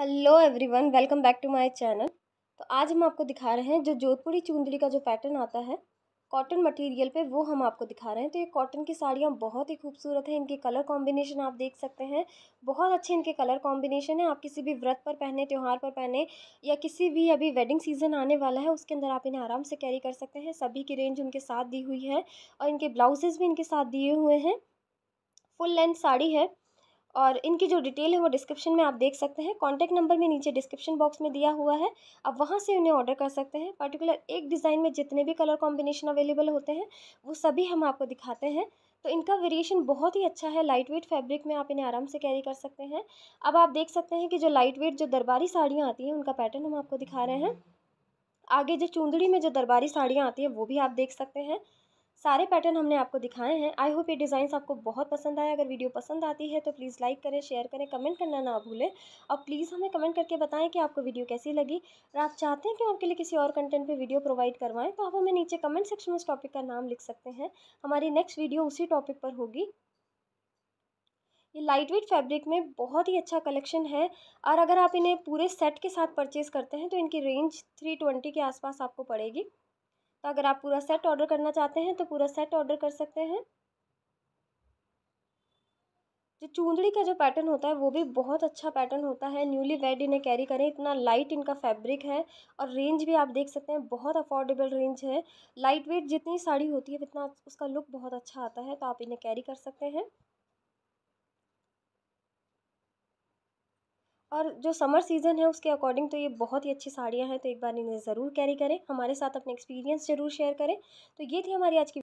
hello everyone welcome back to my channel तो आज हम आपको दिखा रहे हैं जो जोधपुरी चूंदड़ी का जो पैटर्न आता है कॉटन मटेरियल पे वो हम आपको दिखा रहे हैं तो ये कॉटन की साड़ियाँ बहुत ही खूबसूरत हैं इनके कलर कॉम्बिनेशन आप देख सकते हैं बहुत अच्छे इनके कलर कॉम्बिनेशन है आप किसी भी व्रत पर पहने त्यौहार पर पहने या किसी भी अभी वेडिंग सीजन आने वाला है उसके अंदर आप इन्हें आराम से कैरी कर सकते हैं सभी की रेंज उनके साथ दी हुई है और इनके ब्लाउजेज़ भी इनके साथ दिए हुए हैं फुल लेंथ साड़ी है और इनकी जो डिटेल है वो डिस्क्रिप्शन में आप देख सकते हैं कॉन्टैक्ट नंबर भी नीचे डिस्क्रिप्शन बॉक्स में दिया हुआ है आप वहाँ से उन्हें ऑर्डर कर सकते हैं पर्टिकुलर एक डिज़ाइन में जितने भी कलर कॉम्बिनेशन अवेलेबल होते हैं वो सभी हम आपको दिखाते हैं तो इनका वेरिएशन बहुत ही अच्छा है लाइट वेट फैब्रिक में आप इन्हें आराम से कैरी कर सकते हैं अब आप देख सकते हैं कि जो लाइट वेट जो दरबारी साड़ियाँ आती हैं उनका पैटर्न हम आपको दिखा रहे हैं आगे जो चुंदड़ी में जो दरबारी साड़ियाँ आती हैं वो भी आप देख सकते हैं सारे पैटर्न हमने आपको दिखाए हैं आई होप ये डिज़ाइंस आपको बहुत पसंद आए अगर वीडियो पसंद आती है तो प्लीज़ लाइक करें शेयर करें कमेंट करना ना भूलें और प्लीज़ हमें कमेंट करके बताएं कि आपको वीडियो कैसी लगी और आप चाहते हैं कि आपके लिए किसी और कंटेंट पे वीडियो प्रोवाइड करवाएं तो आप हमें नीचे कमेंट सेक्शन में उस टॉपिक का नाम लिख सकते हैं हमारी नेक्स्ट वीडियो उसी टॉपिक पर होगी ये लाइट वेट फैब्रिक में बहुत ही अच्छा कलेक्शन है और अगर आप इन्हें पूरे सेट के साथ परचेज़ करते हैं तो इनकी रेंज थ्री ट्वेंटी के आसपास आपको पड़ेगी तो अगर आप पूरा सेट ऑर्डर करना चाहते हैं तो पूरा सेट ऑर्डर कर सकते हैं जो चूंदड़ी का जो पैटर्न होता है वो भी बहुत अच्छा पैटर्न होता है न्यूली वेड इन्हें कैरी करें इतना लाइट इनका फैब्रिक है और रेंज भी आप देख सकते हैं बहुत अफोर्डेबल रेंज है लाइट वेट जितनी साड़ी होती है उतना उसका लुक बहुत अच्छा आता है तो आप इन्हें कैरी कर सकते हैं और जो समर सीज़न है उसके अकॉर्डिंग तो ये बहुत ही अच्छी साड़ियाँ हैं तो एक बार इन्हें ज़रूर कैरी करें हमारे साथ अपने एक्सपीरियंस ज़रूर शेयर करें तो ये थी हमारी आज की